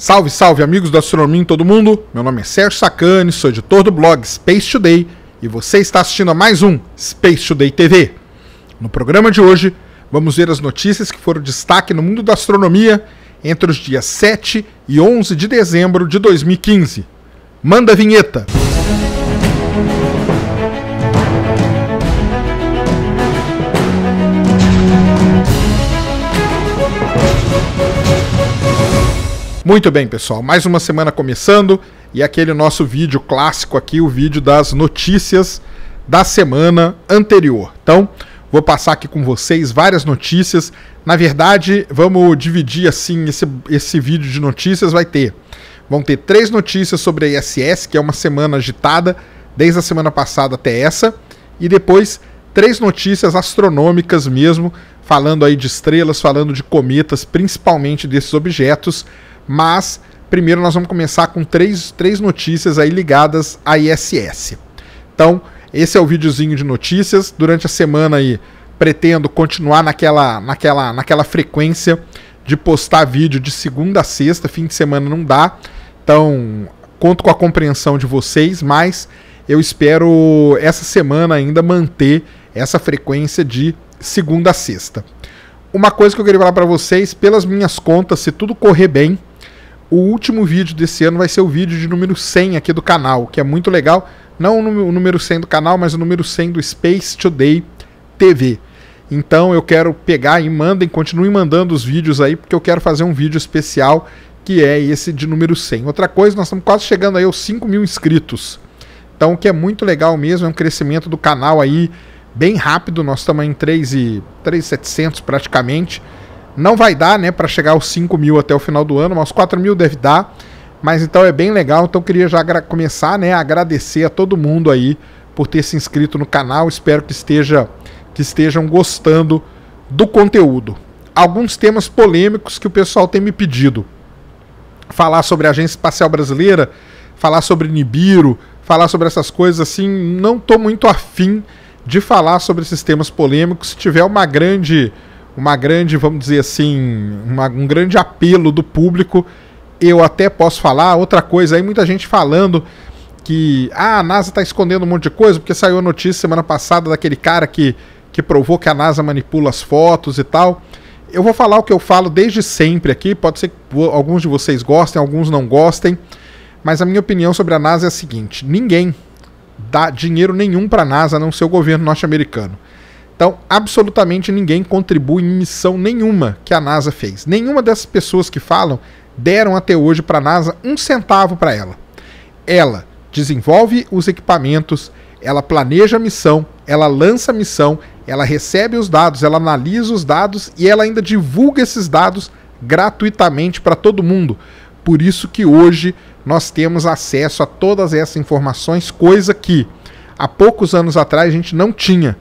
Salve, salve, amigos da astronomia em todo mundo. Meu nome é Sérgio Sacani, sou editor do blog Space Today e você está assistindo a mais um Space Today TV. No programa de hoje, vamos ver as notícias que foram destaque no mundo da astronomia entre os dias 7 e 11 de dezembro de 2015. Manda a vinheta! Muito bem, pessoal, mais uma semana começando e aquele nosso vídeo clássico aqui, o vídeo das notícias da semana anterior. Então, vou passar aqui com vocês várias notícias. Na verdade, vamos dividir assim esse, esse vídeo de notícias vai ter. Vão ter três notícias sobre a ISS, que é uma semana agitada, desde a semana passada até essa, e depois três notícias astronômicas mesmo, falando aí de estrelas, falando de cometas, principalmente desses objetos mas primeiro nós vamos começar com três, três notícias aí ligadas à ISS. Então, esse é o videozinho de notícias. Durante a semana aí pretendo continuar naquela, naquela, naquela frequência de postar vídeo de segunda a sexta, fim de semana não dá. Então, conto com a compreensão de vocês, mas eu espero essa semana ainda manter essa frequência de segunda a sexta. Uma coisa que eu queria falar para vocês, pelas minhas contas, se tudo correr bem, o último vídeo desse ano vai ser o vídeo de número 100 aqui do canal, que é muito legal. Não o número 100 do canal, mas o número 100 do Space Today TV. Então eu quero pegar e mandem, continuem mandando os vídeos aí, porque eu quero fazer um vídeo especial que é esse de número 100. Outra coisa, nós estamos quase chegando aí aos 5 mil inscritos. Então, o que é muito legal mesmo, é um crescimento do canal aí bem rápido. Nós estamos em 3,700 praticamente. Não vai dar, né, para chegar aos 5 mil até o final do ano, mas os 4 mil deve dar. Mas então é bem legal. Então queria já começar, né, a agradecer a todo mundo aí por ter se inscrito no canal. Espero que esteja que estejam gostando do conteúdo. Alguns temas polêmicos que o pessoal tem me pedido. Falar sobre a Agência Espacial Brasileira, falar sobre Nibiru, falar sobre essas coisas assim, não tô muito afim de falar sobre esses temas polêmicos. Se tiver uma grande uma grande, vamos dizer assim, uma, um grande apelo do público. Eu até posso falar outra coisa aí, muita gente falando que ah, a NASA está escondendo um monte de coisa, porque saiu a notícia semana passada daquele cara que, que provou que a NASA manipula as fotos e tal. Eu vou falar o que eu falo desde sempre aqui, pode ser que alguns de vocês gostem, alguns não gostem, mas a minha opinião sobre a NASA é a seguinte: ninguém dá dinheiro nenhum para a NASA, a não ser o governo norte-americano. Então, absolutamente ninguém contribui em missão nenhuma que a NASA fez. Nenhuma dessas pessoas que falam deram até hoje para a NASA um centavo para ela. Ela desenvolve os equipamentos, ela planeja a missão, ela lança a missão, ela recebe os dados, ela analisa os dados e ela ainda divulga esses dados gratuitamente para todo mundo. Por isso que hoje nós temos acesso a todas essas informações, coisa que há poucos anos atrás a gente não tinha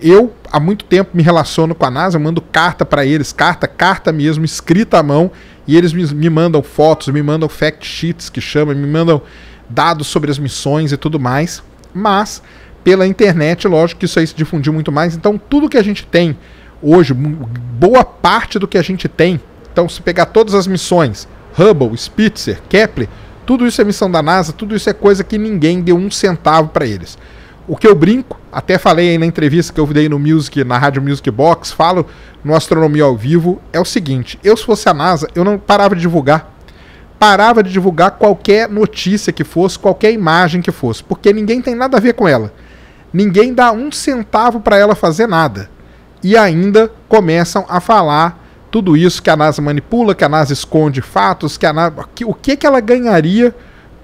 eu há muito tempo me relaciono com a NASA, mando carta para eles, carta, carta mesmo, escrita à mão, e eles me, me, mandam fotos, me mandam fact sheets que chamam, me mandam dados sobre as missões e tudo mais. Mas pela internet, lógico que isso aí se difundiu muito mais. Então tudo que a gente tem hoje, boa parte do que a gente tem, então se pegar todas as missões, Hubble, Spitzer, Kepler, tudo isso é missão da NASA, tudo isso é coisa que ninguém deu um centavo para eles o que eu brinco, até falei aí na entrevista que eu dei no Music, na Rádio Music Box, falo no Astronomia ao Vivo, é o seguinte, eu se fosse a NASA, eu não parava de divulgar. Parava de divulgar qualquer notícia que fosse, qualquer imagem que fosse, porque ninguém tem nada a ver com ela. Ninguém dá um centavo para ela fazer nada. E ainda começam a falar tudo isso que a NASA manipula, que a NASA esconde fatos, que a NASA, o que, que ela ganharia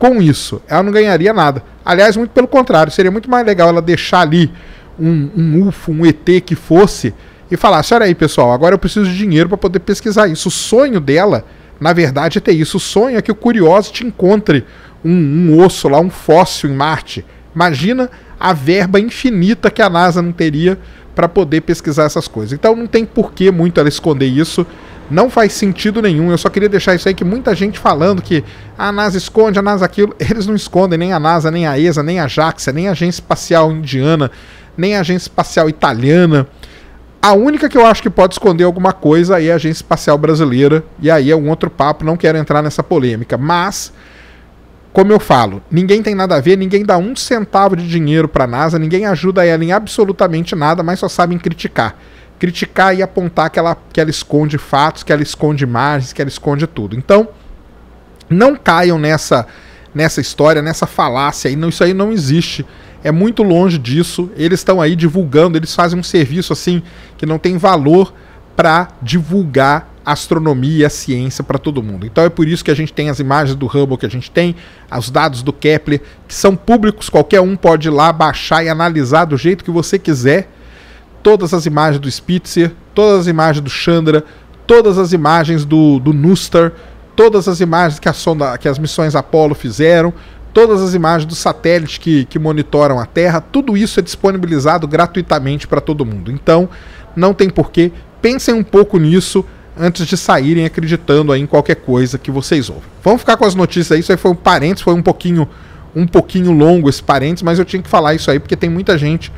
com isso. Ela não ganharia nada. Aliás, muito pelo contrário, seria muito mais legal ela deixar ali um, um UFO, um ET que fosse, e falar: assim, olha aí, pessoal, agora eu preciso de dinheiro para poder pesquisar isso. O sonho dela, na verdade, é ter isso. O sonho é que o Curiosity encontre um, um osso lá, um fóssil em Marte. Imagina a verba infinita que a NASA não teria para poder pesquisar essas coisas. Então não tem por que muito ela esconder isso. Não faz sentido nenhum. Eu só queria deixar isso aí que muita gente falando que a NASA esconde, a NASA aquilo. Eles não escondem nem a NASA, nem a ESA, nem a JAXA, nem a Agência Espacial Indiana, nem a Agência Espacial Italiana. A única que eu acho que pode esconder alguma coisa é a Agência Espacial Brasileira, e aí é um outro papo, não quero entrar nessa polêmica. Mas, como eu falo, ninguém tem nada a ver, ninguém dá um centavo de dinheiro para a NASA, ninguém ajuda ela em absolutamente nada, mas só sabem criticar criticar e apontar que ela, que ela esconde fatos, que ela esconde imagens, que ela esconde tudo. Então, não caiam nessa nessa história, nessa falácia, e não, isso aí não existe. É muito longe disso. Eles estão aí divulgando, eles fazem um serviço assim que não tem valor para divulgar astronomia e a ciência para todo mundo. Então é por isso que a gente tem as imagens do Hubble que a gente tem, os dados do Kepler, que são públicos, qualquer um pode ir lá baixar e analisar do jeito que você quiser todas as imagens do Spitzer, todas as imagens do Chandra, todas as imagens do, do Nuster, todas as imagens que, a sonda, que as missões Apollo fizeram, todas as imagens dos satélites que, que monitoram a Terra, tudo isso é disponibilizado gratuitamente para todo mundo. Então, não tem porquê. Pensem um pouco nisso antes de saírem acreditando em qualquer coisa que vocês ouvem. Vamos ficar com as notícias aí. Isso aí foi um parênteses, foi um pouquinho um pouquinho longo esse parênteses, mas eu tinha que falar isso aí porque tem muita gente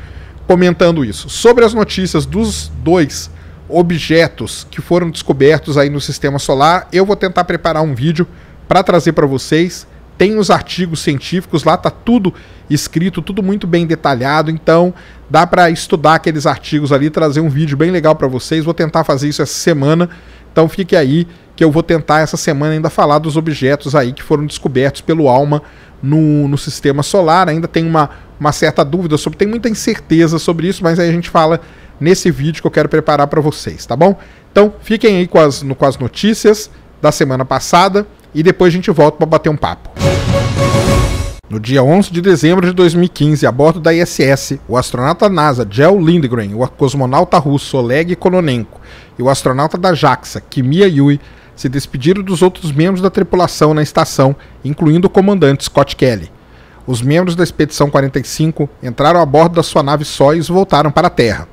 comentando isso. Sobre as notícias dos dois objetos que foram descobertos aí no sistema solar, eu vou tentar preparar um vídeo para trazer para vocês. Tem os artigos científicos, lá tá tudo escrito, tudo muito bem detalhado, então dá para estudar aqueles artigos ali, trazer um vídeo bem legal para vocês. Vou tentar fazer isso essa semana. Então fique aí que eu vou tentar essa semana ainda falar dos objetos aí que foram descobertos pelo Alma no, no sistema solar. Ainda tem uma, uma certa dúvida sobre, tem muita incerteza sobre isso, mas aí a gente fala nesse vídeo que eu quero preparar para vocês, tá bom? Então fiquem aí com as, no, com as notícias da semana passada e depois a gente volta para bater um papo. No dia 11 de dezembro de 2015, a bordo da ISS, o astronauta NASA Gel Lindgren, o cosmonauta russo Oleg Kononenko e o astronauta da JAXA Kimia Yui se despediram dos outros membros da tripulação na estação, incluindo o comandante Scott Kelly. Os membros da Expedição 45 entraram a bordo da sua nave Soyuz e voltaram para a Terra.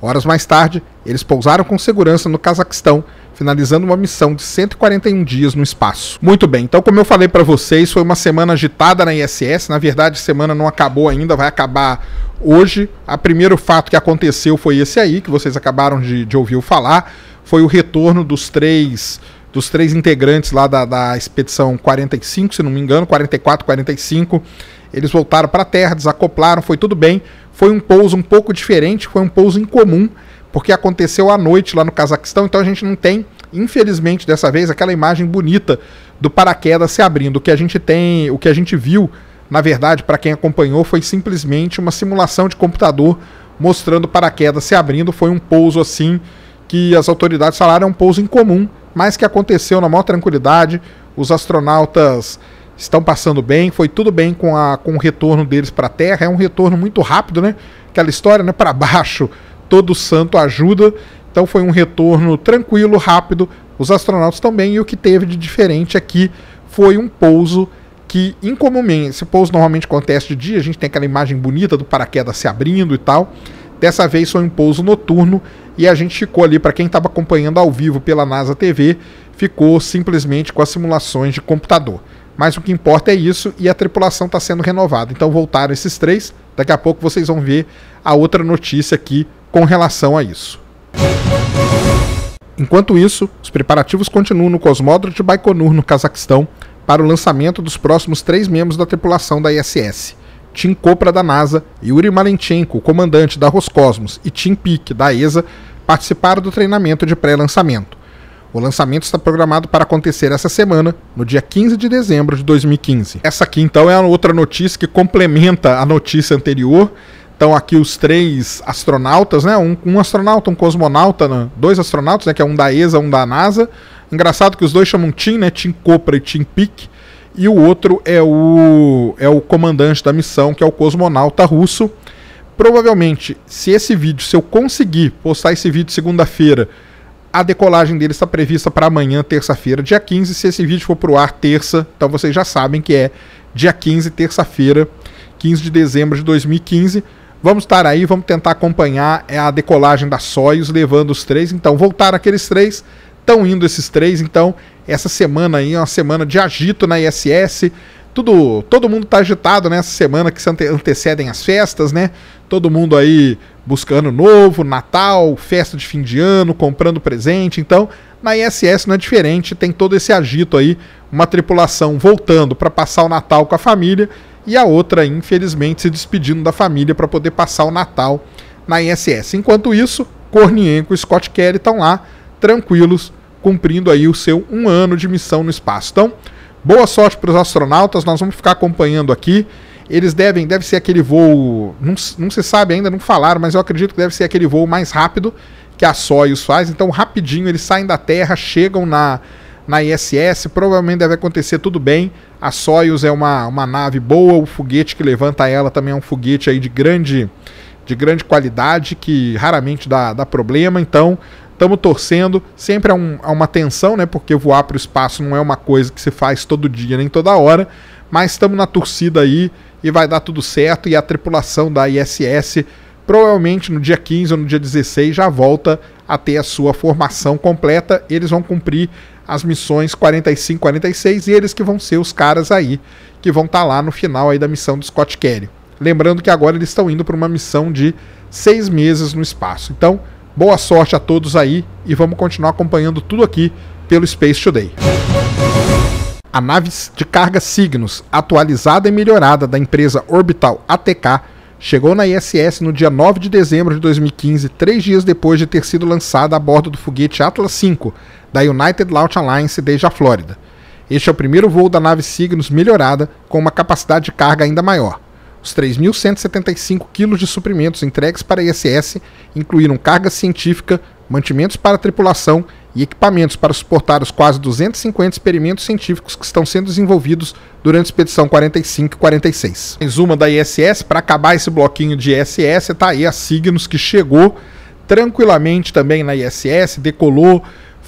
Horas mais tarde, eles pousaram com segurança no Cazaquistão, finalizando uma missão de 141 dias no espaço. Muito bem, então como eu falei para vocês, foi uma semana agitada na ISS, na verdade a semana não acabou ainda, vai acabar hoje. O primeiro fato que aconteceu foi esse aí, que vocês acabaram de, de ouvir falar, foi o retorno dos três dos três integrantes lá da, da expedição 45, se não me engano, 44, 45. Eles voltaram para a Terra, desacoplaram, foi tudo bem. Foi um pouso um pouco diferente, foi um pouso incomum, porque aconteceu à noite lá no Cazaquistão, então a gente não tem, infelizmente, dessa vez, aquela imagem bonita do paraquedas se abrindo. O que a gente tem, o que a gente viu, na verdade, para quem acompanhou, foi simplesmente uma simulação de computador mostrando o paraquedas se abrindo. Foi um pouso assim que as autoridades falaram é um pouso incomum, mas que aconteceu na maior tranquilidade. Os astronautas estão passando bem, foi tudo bem com, a, com o retorno deles para a Terra. É um retorno muito rápido, né? Aquela história, né? Para baixo, todo santo ajuda. Então foi um retorno tranquilo, rápido. Os astronautas também. E o que teve de diferente aqui foi um pouso que incomumente, esse pouso normalmente acontece de dia, a gente tem aquela imagem bonita do paraquedas se abrindo e tal. Dessa vez foi um pouso noturno e a gente ficou ali, para quem estava acompanhando ao vivo pela NASA TV, ficou simplesmente com as simulações de computador. Mas o que importa é isso e a tripulação está sendo renovada. Então voltaram esses três. Daqui a pouco vocês vão ver a outra notícia aqui com relação a isso. Enquanto isso, os preparativos continuam no Cosmódromo de Baikonur, no Cazaquistão, para o lançamento dos próximos três membros da tripulação da ISS. Tim Copra da NASA, Yuri Malenchenko, comandante da Roscosmos, e Tim Peake, da ESA, participaram do treinamento de pré-lançamento. O lançamento está programado para acontecer essa semana, no dia 15 de dezembro de 2015. Essa aqui então é a outra notícia que complementa a notícia anterior. Então aqui os três astronautas, né? Um, um astronauta, um cosmonauta, né? dois astronautas, né? Que é um da ESA, um da NASA. Engraçado que os dois chamam Tim, né? Tim Copra e Tim Peake e o outro é o, é o comandante da missão, que é o cosmonauta russo. Provavelmente, se esse vídeo, se eu conseguir postar esse vídeo segunda-feira, a decolagem dele está prevista para amanhã, terça-feira, dia 15. Se esse vídeo for para o ar terça, então vocês já sabem que é dia 15, terça-feira, 15 de dezembro de 2015. Vamos estar aí, vamos tentar acompanhar é a decolagem da Soyuz, levando os três. Então, voltaram aqueles três, estão indo esses três. Então, essa semana aí é uma semana de agito na ISS. Tudo, todo mundo está agitado nessa né, semana que se ante antecedem as festas, né? Todo mundo aí buscando novo, Natal, festa de fim de ano, comprando presente. Então, na ISS não é diferente, tem todo esse agito aí, uma tripulação voltando para passar o Natal com a família e a outra, infelizmente, se despedindo da família para poder passar o Natal na ISS. Enquanto isso, Cornienco e Scott Kelly estão lá, tranquilos, cumprindo aí o seu um ano de missão no espaço. Então, boa sorte para os astronautas, nós vamos ficar acompanhando aqui. Eles devem, deve ser aquele voo, não, não se sabe ainda, não falaram, mas eu acredito que deve ser aquele voo mais rápido que a Soyuz faz. Então, rapidinho eles saem da Terra, chegam na, na ISS, provavelmente deve acontecer tudo bem. A Soyuz é uma, uma nave boa, o foguete que levanta ela também é um foguete aí de grande de grande qualidade que raramente dá, dá problema. Então, Estamos torcendo, sempre há, um, há uma tensão, né? Porque voar para o espaço não é uma coisa que se faz todo dia nem toda hora, mas estamos na torcida aí e vai dar tudo certo. E a tripulação da ISS provavelmente no dia 15 ou no dia 16 já volta a ter a sua formação completa. Eles vão cumprir as missões 45, 46 e eles que vão ser os caras aí que vão estar tá lá no final aí da missão do Scott Kelly. Lembrando que agora eles estão indo para uma missão de seis meses no espaço. Então, Boa sorte a todos aí e vamos continuar acompanhando tudo aqui pelo Space Today. A nave de carga Cygnus, atualizada e melhorada da empresa Orbital ATK, chegou na ISS no dia 9 de dezembro de 2015, três dias depois de ter sido lançada a bordo do foguete Atlas V da United Launch Alliance desde a Flórida. Este é o primeiro voo da nave Cygnus melhorada, com uma capacidade de carga ainda maior. Os 3.175 quilos de suprimentos entregues para a ISS incluíram carga científica, mantimentos para a tripulação e equipamentos para suportar os quase 250 experimentos científicos que estão sendo desenvolvidos durante a Expedição 45 e 46. Mais uma da ISS, para acabar esse bloquinho de ISS, está aí a Cygnus que chegou tranquilamente também na ISS, decolou,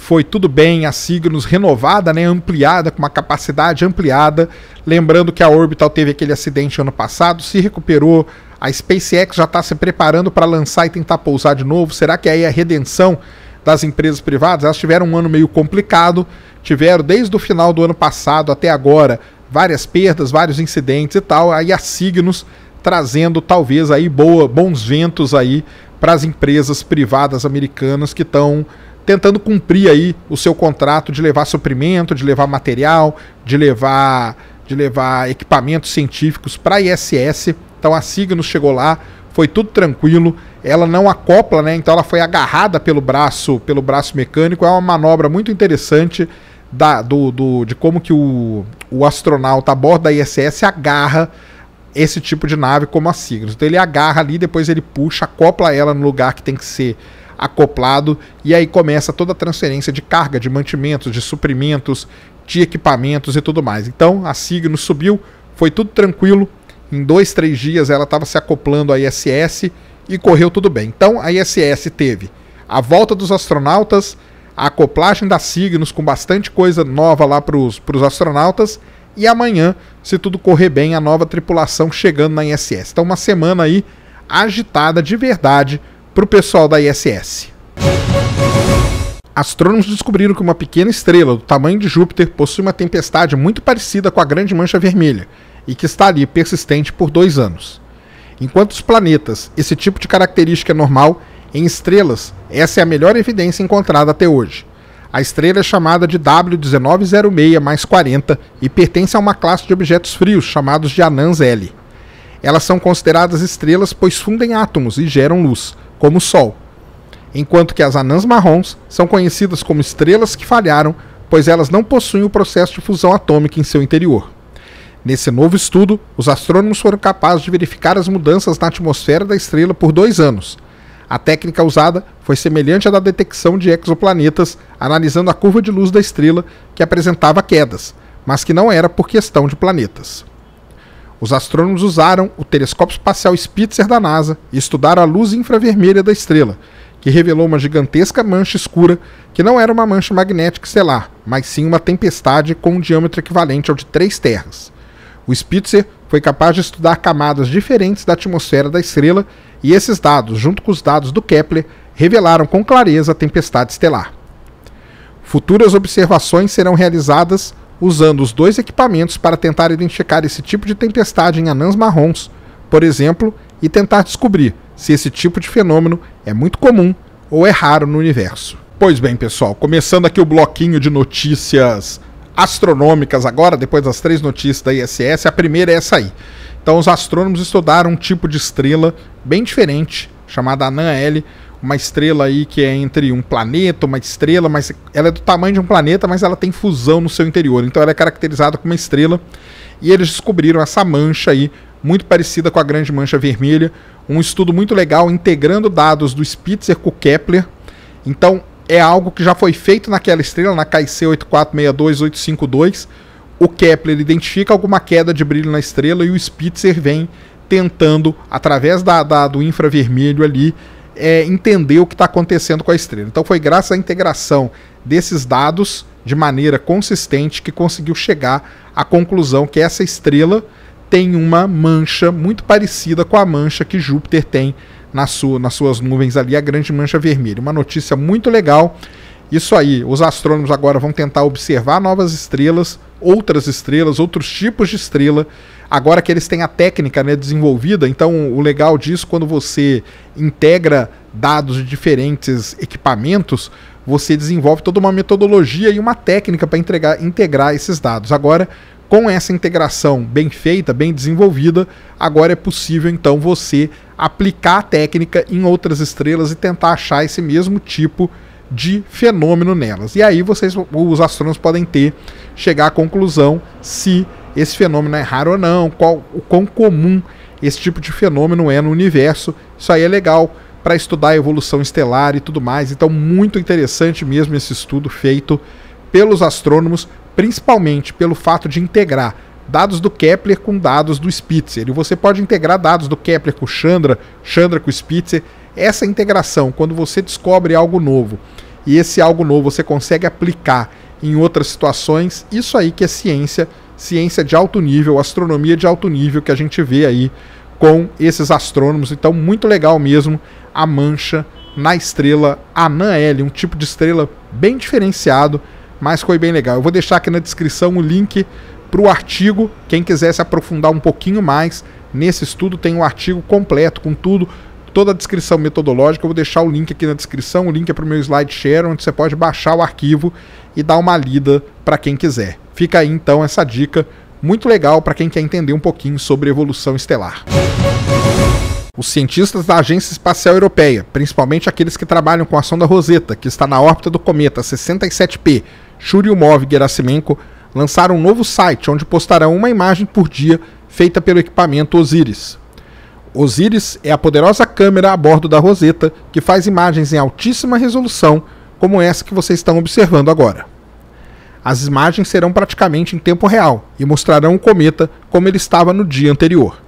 foi tudo bem, a Cygnus renovada, né, ampliada, com uma capacidade ampliada. Lembrando que a Orbital teve aquele acidente ano passado, se recuperou. A SpaceX já está se preparando para lançar e tentar pousar de novo. Será que aí é a redenção das empresas privadas? Elas tiveram um ano meio complicado, tiveram desde o final do ano passado até agora várias perdas, vários incidentes e tal. Aí a Cygnus trazendo talvez aí boa, bons ventos aí para as empresas privadas americanas que estão tentando cumprir aí o seu contrato de levar suprimento, de levar material, de levar, de levar equipamentos científicos para a ISS. Então a Cygnus chegou lá, foi tudo tranquilo. Ela não acopla, né? Então ela foi agarrada pelo braço, pelo braço mecânico. É uma manobra muito interessante da, do, do, de como que o, o astronauta a bordo da ISS agarra esse tipo de nave como a Cygnus. Então ele agarra ali, depois ele puxa, acopla ela no lugar que tem que ser acoplado e aí começa toda a transferência de carga, de mantimentos, de suprimentos, de equipamentos e tudo mais. Então a Signo subiu, foi tudo tranquilo. Em dois, três dias ela estava se acoplando à ISS e correu tudo bem. Então a ISS teve a volta dos astronautas, a acoplagem da Signos com bastante coisa nova lá para os astronautas e amanhã, se tudo correr bem, a nova tripulação chegando na ISS. Então uma semana aí agitada de verdade para o pessoal da ISS. Astrônomos descobriram que uma pequena estrela do tamanho de Júpiter possui uma tempestade muito parecida com a Grande Mancha Vermelha e que está ali persistente por dois anos. Enquanto os planetas, esse tipo de característica é normal, em estrelas, essa é a melhor evidência encontrada até hoje. A estrela é chamada de W1906-40 e pertence a uma classe de objetos frios chamados de anãs L. Elas são consideradas estrelas pois fundem átomos e geram luz como o Sol, enquanto que as anãs marrons são conhecidas como estrelas que falharam, pois elas não possuem o processo de fusão atômica em seu interior. Nesse novo estudo, os astrônomos foram capazes de verificar as mudanças na atmosfera da estrela por dois anos. A técnica usada foi semelhante à da detecção de exoplanetas, analisando a curva de luz da estrela que apresentava quedas, mas que não era por questão de planetas. Os astrônomos usaram o telescópio espacial Spitzer da NASA e estudaram a luz infravermelha da estrela, que revelou uma gigantesca mancha escura que não era uma mancha magnética estelar, mas sim uma tempestade com um diâmetro equivalente ao de três terras. O Spitzer foi capaz de estudar camadas diferentes da atmosfera da estrela e esses dados, junto com os dados do Kepler, revelaram com clareza a tempestade estelar. Futuras observações serão realizadas usando os dois equipamentos para tentar identificar esse tipo de tempestade em anãs marrons, por exemplo, e tentar descobrir se esse tipo de fenômeno é muito comum ou é raro no universo. Pois bem, pessoal, começando aqui o bloquinho de notícias astronômicas agora, depois das três notícias da ISS, a primeira é essa aí. Então, os astrônomos estudaram um tipo de estrela bem diferente, chamada Anã L, uma estrela aí que é entre um planeta, uma estrela, mas ela é do tamanho de um planeta, mas ela tem fusão no seu interior. Então ela é caracterizada como uma estrela. E eles descobriram essa mancha aí, muito parecida com a Grande Mancha Vermelha. Um estudo muito legal integrando dados do Spitzer com o Kepler. Então é algo que já foi feito naquela estrela, na KIC 8462852. O Kepler identifica alguma queda de brilho na estrela e o Spitzer vem tentando, através da, da do infravermelho ali, é, entender o que está acontecendo com a estrela. Então foi graças à integração desses dados de maneira consistente que conseguiu chegar à conclusão que essa estrela tem uma mancha muito parecida com a mancha que Júpiter tem na sua, nas suas nuvens ali, a grande mancha vermelha. Uma notícia muito legal. Isso aí, os astrônomos agora vão tentar observar novas estrelas outras estrelas, outros tipos de estrela. Agora que eles têm a técnica né, desenvolvida, então o legal disso, quando você integra dados de diferentes equipamentos, você desenvolve toda uma metodologia e uma técnica para integrar esses dados. Agora, com essa integração bem feita, bem desenvolvida, agora é possível então você aplicar a técnica em outras estrelas e tentar achar esse mesmo tipo de de fenômeno nelas. E aí vocês, os astrônomos podem ter, chegar à conclusão se esse fenômeno é raro ou não, qual, o quão comum esse tipo de fenômeno é no universo. Isso aí é legal para estudar a evolução estelar e tudo mais. Então, muito interessante mesmo esse estudo feito pelos astrônomos, principalmente pelo fato de integrar dados do Kepler com dados do Spitzer. E você pode integrar dados do Kepler com Chandra, Chandra com Spitzer. Essa integração, quando você descobre algo novo e esse algo novo você consegue aplicar em outras situações, isso aí que é ciência, ciência de alto nível, astronomia de alto nível que a gente vê aí com esses astrônomos. Então, muito legal mesmo a mancha na estrela Anã L, um tipo de estrela bem diferenciado, mas foi bem legal. Eu vou deixar aqui na descrição o link para o artigo. Quem quiser se aprofundar um pouquinho mais nesse estudo, tem o um artigo completo com tudo, toda a descrição metodológica. Eu vou deixar o link aqui na descrição. O link é para o meu Share onde você pode baixar o arquivo e dar uma lida para quem quiser. Fica aí então essa dica muito legal para quem quer entender um pouquinho sobre evolução estelar. Os cientistas da Agência Espacial Europeia, principalmente aqueles que trabalham com a sonda Rosetta, que está na órbita do cometa 67P Churyumov-Gerasimenko, lançaram um novo site onde postarão uma imagem por dia feita pelo equipamento Osiris. Osiris é a poderosa câmera a bordo da Rosetta que faz imagens em altíssima resolução, como essa que vocês estão observando agora. As imagens serão praticamente em tempo real e mostrarão o cometa como ele estava no dia anterior.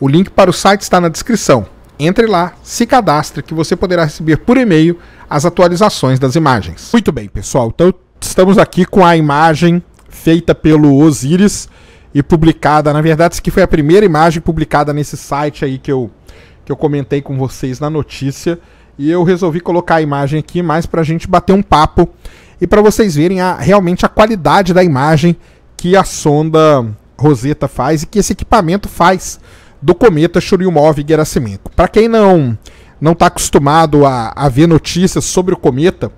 O link para o site está na descrição. Entre lá, se cadastre que você poderá receber por e-mail as atualizações das imagens. Muito bem, pessoal. Então estamos aqui com a imagem feita pelo Osiris e publicada. Na verdade, isso aqui foi a primeira imagem publicada nesse site aí que eu, que eu comentei com vocês na notícia. E eu resolvi colocar a imagem aqui mais para a gente bater um papo e para vocês verem a, realmente a qualidade da imagem que a sonda Rosetta faz e que esse equipamento faz do cometa Churyumov-Gerasimenko. Para quem não não está acostumado a, a ver notícias sobre o cometa,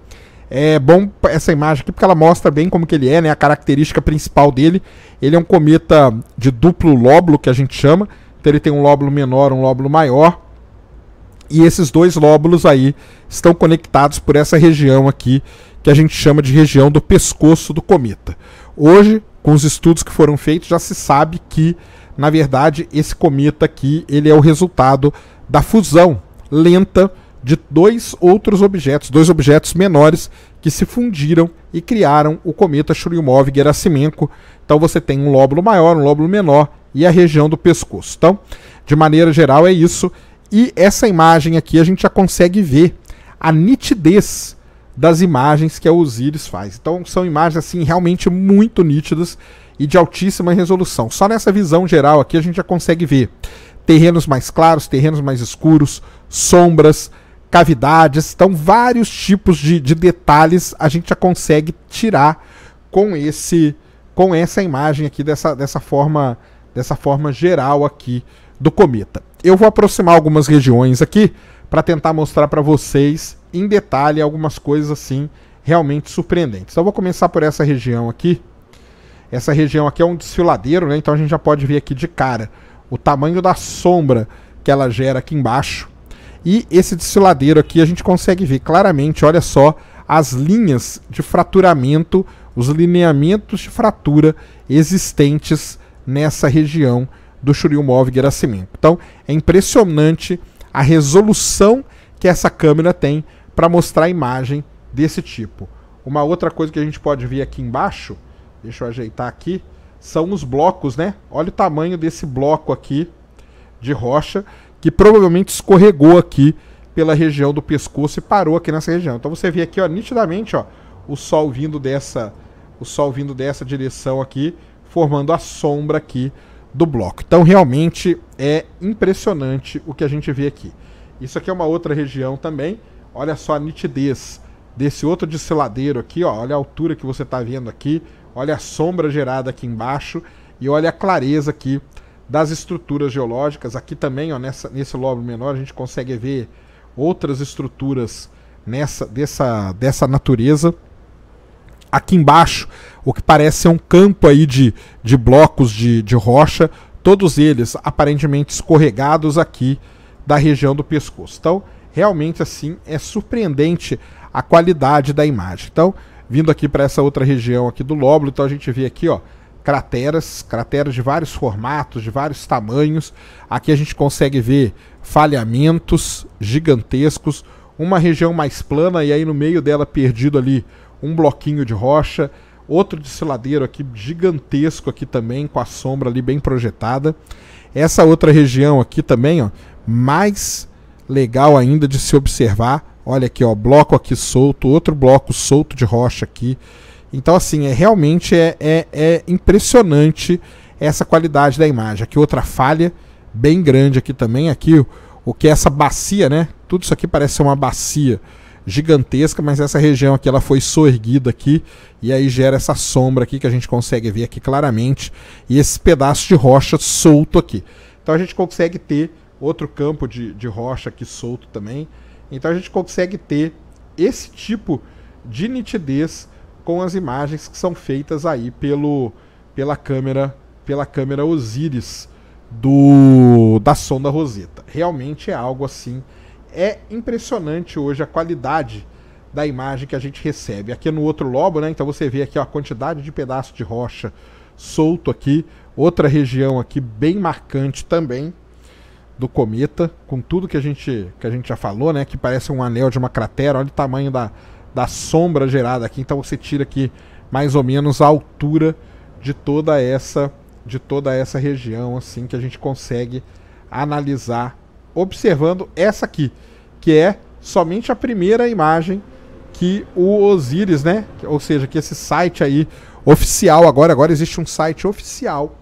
é bom essa imagem aqui porque ela mostra bem como que ele é, né? A característica principal dele. Ele é um cometa de duplo lóbulo, que a gente chama. Então ele tem um lóbulo menor, um lóbulo maior. E esses dois lóbulos aí estão conectados por essa região aqui, que a gente chama de região do pescoço do cometa. Hoje, com os estudos que foram feitos, já se sabe que, na verdade, esse cometa aqui, ele é o resultado da fusão lenta de dois outros objetos, dois objetos menores que se fundiram e criaram o cometa Churyumov-Gerasimenko. Então você tem um lóbulo maior, um lóbulo menor e a região do pescoço. Então, de maneira geral é isso. E essa imagem aqui a gente já consegue ver a nitidez das imagens que a Osiris faz. Então são imagens assim realmente muito nítidas e de altíssima resolução. Só nessa visão geral aqui a gente já consegue ver terrenos mais claros, terrenos mais escuros, sombras, cavidades. Então, vários tipos de, de detalhes a gente já consegue tirar com esse com essa imagem aqui dessa, dessa forma dessa forma geral aqui do cometa. Eu vou aproximar algumas regiões aqui para tentar mostrar para vocês em detalhe algumas coisas assim realmente surpreendentes. Então vou começar por essa região aqui. Essa região aqui é um desfiladeiro, né? Então a gente já pode ver aqui de cara o tamanho da sombra que ela gera aqui embaixo. E esse desfiladeiro aqui a gente consegue ver claramente, olha só, as linhas de fraturamento, os lineamentos de fratura existentes nessa região do Churyumov Gerassimento. Então, é impressionante a resolução que essa câmera tem para mostrar imagem desse tipo. Uma outra coisa que a gente pode ver aqui embaixo, deixa eu ajeitar aqui, são os blocos, né? Olha o tamanho desse bloco aqui de rocha que provavelmente escorregou aqui pela região do pescoço e parou aqui nessa região. Então você vê aqui, ó, nitidamente, ó, o sol vindo dessa o sol vindo dessa direção aqui, formando a sombra aqui do bloco. Então realmente é impressionante o que a gente vê aqui. Isso aqui é uma outra região também. Olha só a nitidez desse outro desfiladeiro aqui, ó. Olha a altura que você está vendo aqui, olha a sombra gerada aqui embaixo e olha a clareza aqui das estruturas geológicas. Aqui também, ó, nessa, nesse lobo menor, a gente consegue ver outras estruturas nessa dessa, dessa natureza. Aqui embaixo, o que parece ser um campo aí de, de blocos de, de rocha, todos eles aparentemente escorregados aqui da região do pescoço. Então, realmente assim é surpreendente a qualidade da imagem. Então, vindo aqui para essa outra região aqui do lóbulo, então a gente vê aqui, ó, crateras, crateras de vários formatos, de vários tamanhos. Aqui a gente consegue ver falhamentos gigantescos, uma região mais plana e aí no meio dela perdido ali um bloquinho de rocha, outro desfiladeiro aqui gigantesco aqui também com a sombra ali bem projetada. Essa outra região aqui também, ó, mais legal ainda de se observar. Olha aqui, ó, bloco aqui solto, outro bloco solto de rocha aqui. Então, assim, é, realmente é, é, é impressionante essa qualidade da imagem. Aqui outra falha bem grande aqui também. Aqui o, o que é essa bacia, né? Tudo isso aqui parece ser uma bacia gigantesca, mas essa região aqui ela foi soerguida aqui e aí gera essa sombra aqui que a gente consegue ver aqui claramente e esse pedaço de rocha solto aqui. Então a gente consegue ter outro campo de, de rocha aqui solto também. Então a gente consegue ter esse tipo de nitidez com as imagens que são feitas aí pelo, pela câmera pela câmera Osiris do da sonda Rosetta. Realmente é algo assim. É impressionante hoje a qualidade da imagem que a gente recebe. Aqui no outro lobo, né? Então você vê aqui ó, a quantidade de pedaço de rocha solto aqui, outra região aqui bem marcante também do cometa, com tudo que a gente que a gente já falou, né, que parece um anel de uma cratera, olha o tamanho da da sombra gerada aqui. Então você tira aqui mais ou menos a altura de toda essa de toda essa região assim que a gente consegue analisar observando essa aqui, que é somente a primeira imagem que o Osiris, né? Ou seja, que esse site aí oficial agora, agora existe um site oficial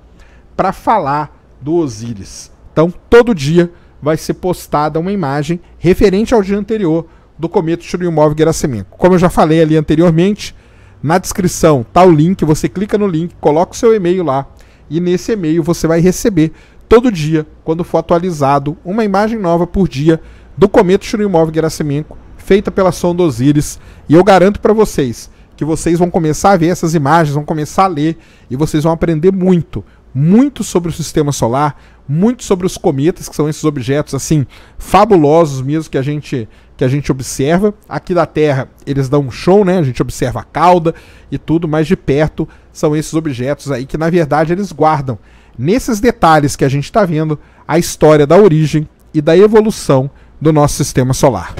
para falar do Osiris. Então, todo dia vai ser postada uma imagem referente ao dia anterior do cometa Churyumov-Gerasimenko. Como eu já falei ali anteriormente, na descrição tá o link, você clica no link, coloca o seu e-mail lá e nesse e-mail você vai receber todo dia, quando for atualizado, uma imagem nova por dia do cometa Churyumov-Gerasimenko feita pela sonda Osiris e eu garanto para vocês que vocês vão começar a ver essas imagens, vão começar a ler e vocês vão aprender muito, muito sobre o sistema solar, muito sobre os cometas, que são esses objetos assim fabulosos mesmo que a gente que a gente observa. Aqui da Terra eles dão um show, né? A gente observa a cauda e tudo, mas de perto são esses objetos aí que na verdade eles guardam nesses detalhes que a gente está vendo a história da origem e da evolução do nosso sistema solar.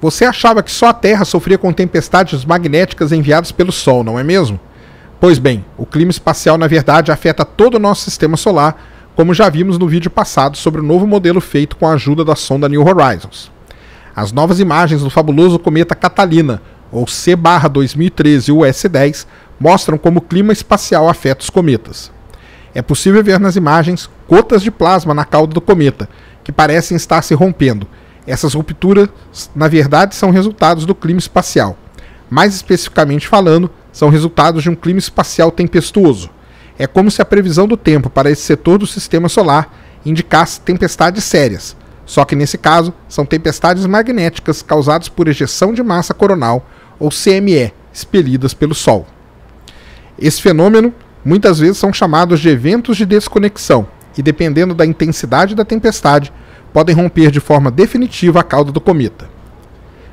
Você achava que só a Terra sofria com tempestades magnéticas enviadas pelo Sol, não é mesmo? Pois bem, o clima espacial na verdade afeta todo o nosso sistema solar, como já vimos no vídeo passado sobre o novo modelo feito com a ajuda da sonda New Horizons. As novas imagens do fabuloso cometa Catalina, ou C-2013 US-10, mostram como o clima espacial afeta os cometas. É possível ver nas imagens gotas de plasma na cauda do cometa, que parecem estar se rompendo. Essas rupturas, na verdade, são resultados do clima espacial. Mais especificamente falando, são resultados de um clima espacial tempestuoso. É como se a previsão do tempo para esse setor do sistema solar indicasse tempestades sérias, só que nesse caso, são tempestades magnéticas causadas por ejeção de massa coronal, ou CME, expelidas pelo Sol. Esse fenômeno muitas vezes são chamados de eventos de desconexão, e dependendo da intensidade da tempestade, podem romper de forma definitiva a cauda do cometa.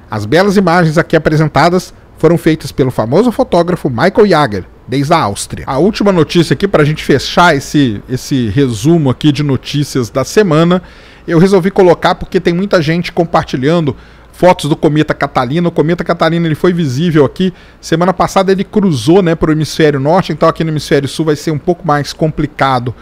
As belas imagens aqui apresentadas foram feitas pelo famoso fotógrafo Michael Jager, desde a Áustria. A última notícia aqui, para a gente fechar esse, esse resumo aqui de notícias da semana, eu resolvi colocar porque tem muita gente compartilhando fotos do cometa Catalina. O cometa Catalina ele foi visível aqui. Semana passada ele cruzou né, para o hemisfério norte, então aqui no hemisfério sul vai ser um pouco mais complicado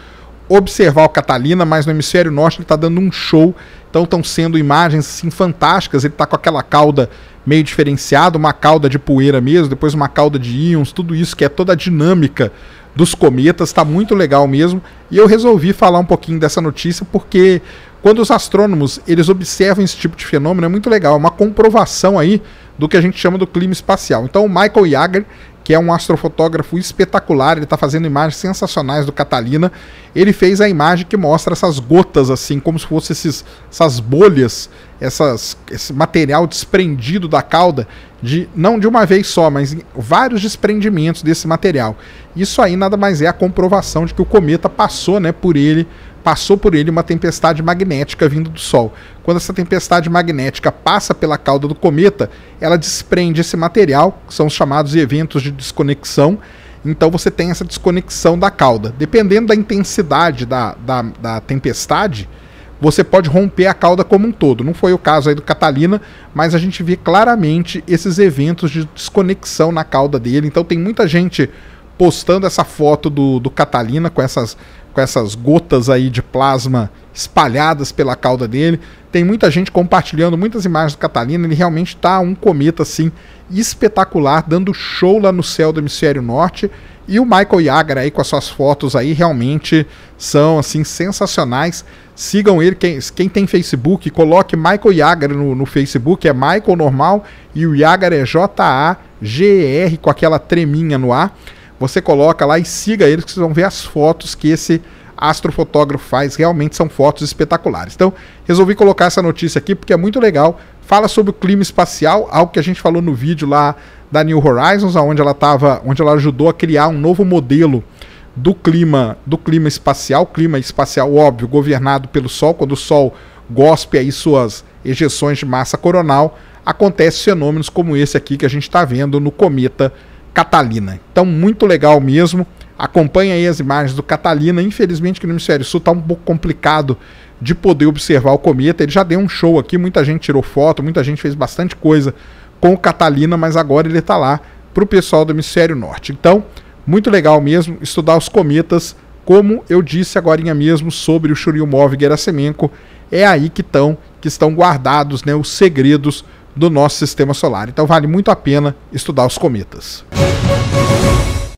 observar o Catalina, mas no hemisfério norte ele está dando um show. Então estão sendo imagens assim, fantásticas. Ele está com aquela cauda meio diferenciado, uma cauda de poeira mesmo, depois uma cauda de íons, tudo isso que é toda a dinâmica dos cometas, está muito legal mesmo. E eu resolvi falar um pouquinho dessa notícia porque quando os astrônomos eles observam esse tipo de fenômeno é muito legal, é uma comprovação aí do que a gente chama do clima espacial. Então o Michael Jagger que é um astrofotógrafo espetacular, ele está fazendo imagens sensacionais do Catalina. Ele fez a imagem que mostra essas gotas, assim, como se fossem essas bolhas, essas, esse material desprendido da cauda, de não de uma vez só, mas vários desprendimentos desse material. Isso aí nada mais é a comprovação de que o cometa passou, né, por ele, passou por ele uma tempestade magnética vindo do Sol. Quando essa tempestade magnética passa pela cauda do cometa, ela desprende esse material, que são os chamados eventos de desconexão. Então você tem essa desconexão da cauda. Dependendo da intensidade da, da, da tempestade, você pode romper a cauda como um todo. Não foi o caso aí do Catalina, mas a gente vê claramente esses eventos de desconexão na cauda dele. Então tem muita gente postando essa foto do, do Catalina com essas, com essas gotas aí de plasma espalhadas pela cauda dele. Tem muita gente compartilhando muitas imagens do Catalina. Ele realmente está um cometa assim espetacular, dando show lá no céu do hemisfério norte. E o Michael Yager aí com as suas fotos aí realmente são assim sensacionais. Sigam ele, quem, quem tem Facebook, coloque Michael Yager no, no Facebook, é Michael normal e o Yager é J-A-G-R com aquela treminha no ar. Você coloca lá e siga eles, que vocês vão ver as fotos que esse astrofotógrafo faz. Realmente são fotos espetaculares. Então, resolvi colocar essa notícia aqui porque é muito legal. Fala sobre o clima espacial, algo que a gente falou no vídeo lá da New Horizons, onde ela tava, onde ela ajudou a criar um novo modelo do clima, do clima espacial, clima espacial óbvio, governado pelo Sol, quando o Sol gospe aí suas ejeções de massa coronal, acontece fenômenos como esse aqui que a gente está vendo no cometa Catalina. Então, muito legal mesmo. Acompanha aí as imagens do Catalina. Infelizmente, que no hemisfério sul está um pouco complicado de poder observar o cometa. Ele já deu um show aqui, muita gente tirou foto, muita gente fez bastante coisa com o Catalina, mas agora ele está lá para o pessoal do hemisfério norte. Então, muito legal mesmo estudar os cometas, como eu disse agora mesmo sobre o Churyumov Gerasimenko, é aí que estão que estão guardados, né, os segredos do nosso sistema solar. Então vale muito a pena estudar os cometas.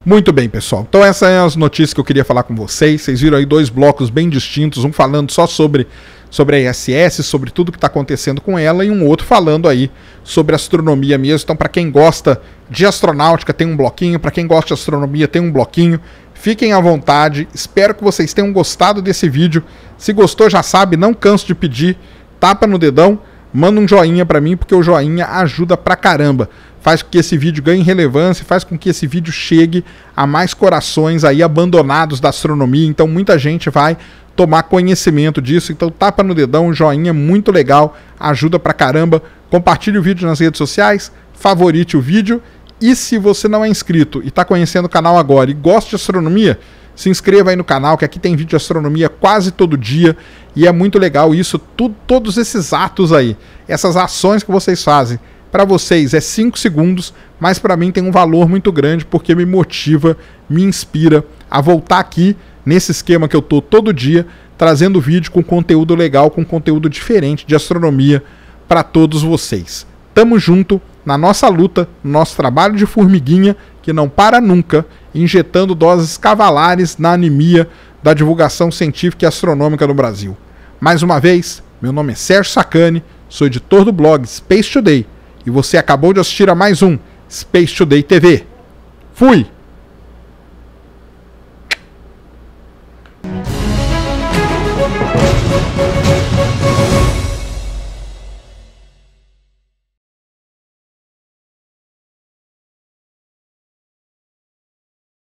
Muito bem, pessoal. Então essas são as notícias que eu queria falar com vocês. Vocês viram aí dois blocos bem distintos, um falando só sobre sobre a ISS, sobre tudo que está acontecendo com ela, e um outro falando aí sobre astronomia mesmo. Então, para quem gosta de astronáutica, tem um bloquinho, para quem gosta de astronomia, tem um bloquinho. Fiquem à vontade, espero que vocês tenham gostado desse vídeo. Se gostou, já sabe, não canso de pedir, tapa no dedão manda um joinha para mim, porque o joinha ajuda pra caramba. Faz com que esse vídeo ganhe relevância, faz com que esse vídeo chegue a mais corações aí abandonados da astronomia. Então muita gente vai tomar conhecimento disso. Então tapa no dedão, joinha muito legal, ajuda pra caramba. Compartilhe o vídeo nas redes sociais, favorite o vídeo e se você não é inscrito e está conhecendo o canal agora e gosta de astronomia, se inscreva aí no canal, que aqui tem vídeo de astronomia quase todo dia e é muito legal isso, tudo, todos esses atos aí, essas ações que vocês fazem. Para vocês é 5 segundos, mas para mim tem um valor muito grande porque me motiva, me inspira a voltar aqui nesse esquema que eu tô todo dia, trazendo vídeo com conteúdo legal, com conteúdo diferente de astronomia para todos vocês. Tamo junto na nossa luta, nosso trabalho de formiguinha que não para nunca injetando doses cavalares na anemia da divulgação científica e astronômica no Brasil. Mais uma vez, meu nome é Sérgio Sacani, sou editor do blog Space Today e você acabou de assistir a mais um Space Today TV. Fui!